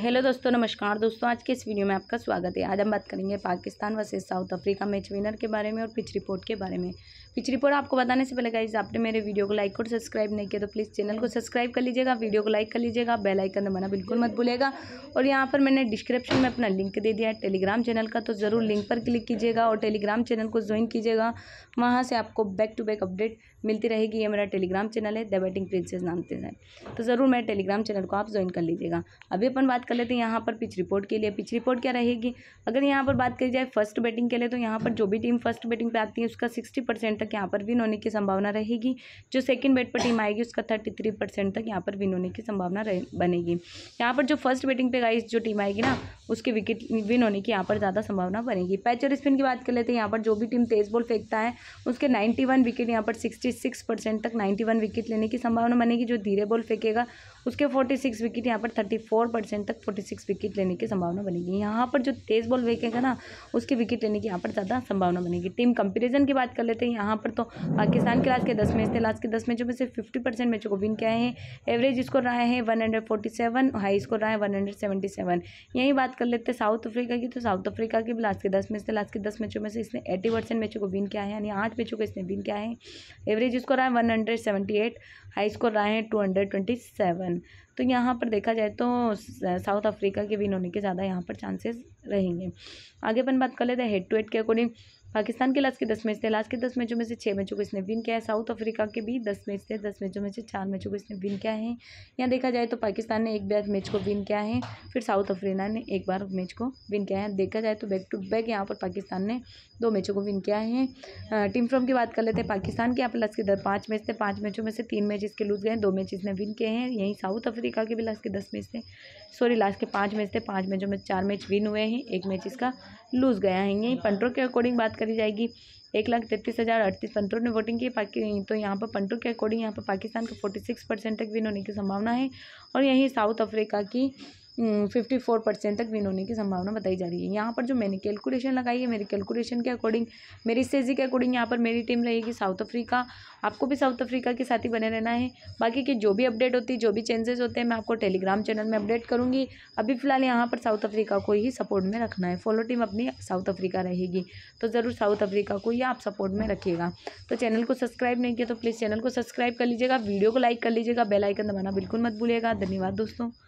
hello दोस्तों नमस्कार दोस्तों आज के इस वीडियो में आपका स्वागत है आज हम बात करेंगे Pakistan versus South Africa match winner के बारे में और पिच रिपोर्ट के बारे में पिछली रिपोर्ट आपको बताने से पहले गाइज आपने मेरे वीडियो को लाइक और सब्सक्राइब नहीं किया तो प्लीज़ चैनल को सब्सक्राइब कर लीजिएगा वीडियो को लाइक कर लीजिएगा बेल आइकन दबाना बिल्कुल मत भूलेगा और यहाँ पर मैंने डिस्क्रिप्शन में अपना लिंक दे दिया है टेलीग्राम चैनल का तो ज़रूर लिंक पर क्लिक कीजिएगा और टेलीग्राम चैनल को ज्वाइन कीजिएगा वहाँ से आपको बैक टू बैक अपडेट मिलती रहेगी ये मेरा टेलीग्राम चैनल है द बैटिंग प्रिंसेस नाम से है तो ज़रूर मेरे टेलीग्राम चैनल को आप ज्वाइन कर लीजिएगा अभी अपन बात कर लेते हैं यहाँ पर पिच रिपोर्ट के लिए पिच रिपोर्ट क्या रहेगी अगर यहाँ पर बात करी जाए फर्स्ट बैटिंग के लिए तो यहाँ पर जो भी टीम फर्स्ट बैटिंग पर आती है उसका सिक्सटी परसेंट तक यहाँ पर विन होने की संभावना रहेगी जो सेकंड बेट पर टीम आएगी उसका थर्टी थ्री परसेंट तक यहाँ पर विन होने की संभावना बनेगी यहाँ पर जो फर्स्ट बेटिंग पे गाइस जो टीम आएगी ना उसके विकेट विन होने की यहाँ पर ज़्यादा संभावना बनेगी पैच और स्पिन की बात कर लेते हैं यहाँ पर जो भी टीम तेज़ बॉल फेंकता है उसके नाइन्टी वन विकेट यहाँ पर सिक्सटी सिक्स परसेंट तक नाइन्टी वन विकेट लेने की संभावना बनेगी जो धीरे बॉल फेंकेगा उसके फोर्टी सिक्स विकेट यहाँ पर थर्टी फोर परसेंट तक फोर्टी सिक्स विकेट लेने की संभावना बनेगी यहाँ पर जो तेज़ बॉल फेंकेगा ना उसके विकेट लेने की यहाँ पर ज़्यादा संभावना बनेगी टीम कंपेरिजन की बात कर लेते हैं यहाँ पर तो पाकिस्तान के लास्ट के दस मैच थे लास्ट के दस मैचों में से फिफ्टी परसेंट मैचों को विन किया है एवरेज स्कोर रहा है वन सेवन हाई स्कोर रहा है वन हंड्रेड सेवेंटी सेवन यही बात कर लेते हैं साउथ अफ्रीका की तो साउथ अफ्रीका के भी लास्ट के दस में से लास्ट के दस मैचों में से इसने एटी परसेंट मैचों को विन किया है यानी आठ मैचों को इसने विन किया है एवरेज स्कोर रहा है one hundred seventy eight high score रहा है टू हंड्रेड ट्वेंटी सेवन तो यहाँ पर देखा जाए तो साउथ अफ्रीका के विन होने के ज़्यादा यहाँ पर चांसेस रहेंगे आगे अपन बात कर लेते हैं हेड टू हेड के अकॉर्डिंग पाकिस्तान के लास्ट के दस मैच थे लास्ट के दस मैचों में से छः मैचों को इसने विन किया है साउथ अफ्रीका के भी दस मैच थे दस मैचों में से चार मैचों को इसने विन किया है यहाँ देखा जाए तो पाकिस्तान ने एक बार मैच को विन किया है फिर साउथ अफ्रीका ने एक बार मैच को विन किया है देखा जाए तो बैक टू बैक यहाँ पर पाकिस्तान ने दो मैचों को विन किया है टीम फ्रॉम की बात कर लेते हैं पाकिस्तान के यहाँ पर लास्ट के दस पाँच मैच थे पाँच मैचों में से तीन मैच इसके लूज गए दो मैच इसने विन किए हैं यहीं साउथ अफ्रीका के भी लास्ट के दस मैच थे सॉरी लास्ट के पाँच मैच थे पाँच मैचों में चार मैच विन हुए हैं एक मैच इसका लूज गया है यहीं पंटरों के अकॉर्डिंग बात करी जाएगी एक लाख तैतीस हज़ार अड़तीस पंटरों ने वोटिंग की पाकि तो यहाँ पर पंटरों के अकॉर्डिंग यहाँ पर पाकिस्तान का फोर्टी सिक्स परसेंट तक विन होने की संभावना है और यहीं साउथ अफ्रीका की फिफ्टी फोर परसेंट तक विन होने की संभावना बताई जा रही है यहाँ पर जो मैंने कैलकुलेशन लगाई है मेरी कैलकुलेशन के अकॉर्डिंग मेरी स्टेजी के अकॉर्डिंग यहाँ पर मेरी टीम रहेगी साउथ अफ्रीका आपको भी साउथ अफ्रीका के साथ ही बने रहना है बाकी की जो भी अपडेट होती है जो भी चेंजेस होते हैं मैं आपको टेलीग्राम चैनल में अपडेट करूँगी अभी फिलहाल यहाँ पर साउथ अफ्रीका को ही सपोर्ट में रखना है फॉलो टीम अपनी साउथ अफ्रीका रहेगी तो ज़रूर साउथ अफ्रीका को ही आप सपोर्ट में रखिएगा तो चैनल को सब्सक्राइब नहीं किया तो प्लीज़ चैनल को सब्सक्राइब कर लीजिएगा वीडियो को लाइक कर लीजिएगा बेल आइकन दबाना बिल्कुल मत भूलिएगा धन्यवाद दोस्तों